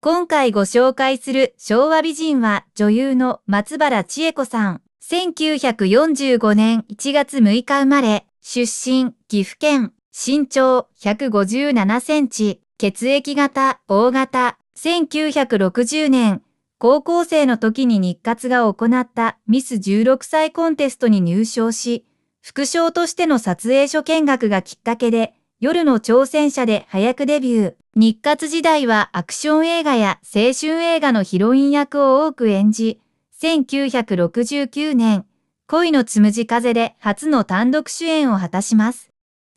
今回ご紹介する昭和美人は女優の松原千恵子さん。1945年1月6日生まれ、出身、岐阜県、身長157センチ、血液型、O 型、1960年、高校生の時に日活が行ったミス16歳コンテストに入賞し、副賞としての撮影所見学がきっかけで、夜の挑戦者で早くデビュー。日活時代はアクション映画や青春映画のヒロイン役を多く演じ、1969年、恋のつむじ風で初の単独主演を果たします。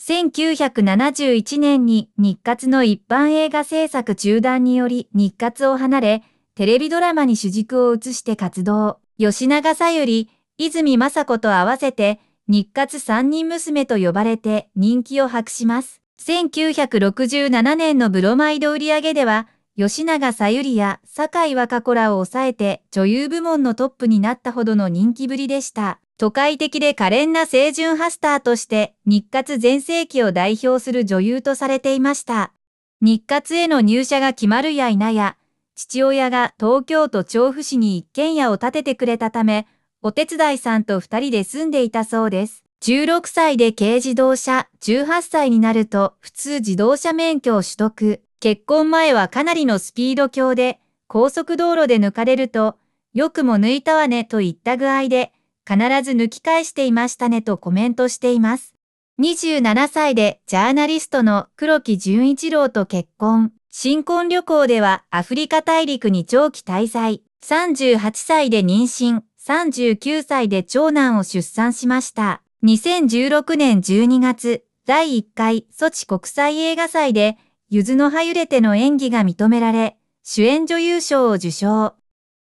1971年に日活の一般映画制作中断により日活を離れ、テレビドラマに主軸を移して活動。吉永さゆり、泉雅子と合わせて、日活三人娘と呼ばれて人気を博します。1967年のブロマイド売上では、吉永小百合や酒井若子らを抑えて女優部門のトップになったほどの人気ぶりでした。都会的で可憐な清純ハスターとして日活全盛期を代表する女優とされていました。日活への入社が決まるや否や、父親が東京都調布市に一軒家を建ててくれたため、お手伝いさんと二人で住んでいたそうです。16歳で軽自動車、18歳になると普通自動車免許を取得。結婚前はかなりのスピード強で、高速道路で抜かれると、よくも抜いたわねといった具合で、必ず抜き返していましたねとコメントしています。27歳でジャーナリストの黒木純一郎と結婚。新婚旅行ではアフリカ大陸に長期滞在。38歳で妊娠。39歳で長男を出産しました。2016年12月、第1回ソチ国際映画祭で、ゆずのはゆれての演技が認められ、主演女優賞を受賞。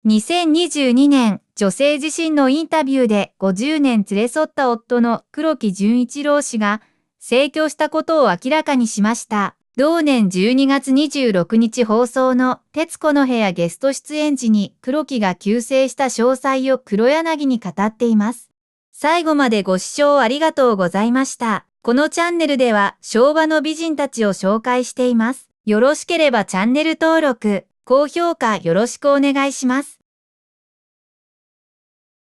2022年、女性自身のインタビューで50年連れ添った夫の黒木純一郎氏が、逝去したことを明らかにしました。同年12月26日放送の徹子の部屋ゲスト出演時に黒木が急成した詳細を黒柳に語っています。最後までご視聴ありがとうございました。このチャンネルでは昭和の美人たちを紹介しています。よろしければチャンネル登録、高評価よろしくお願いします。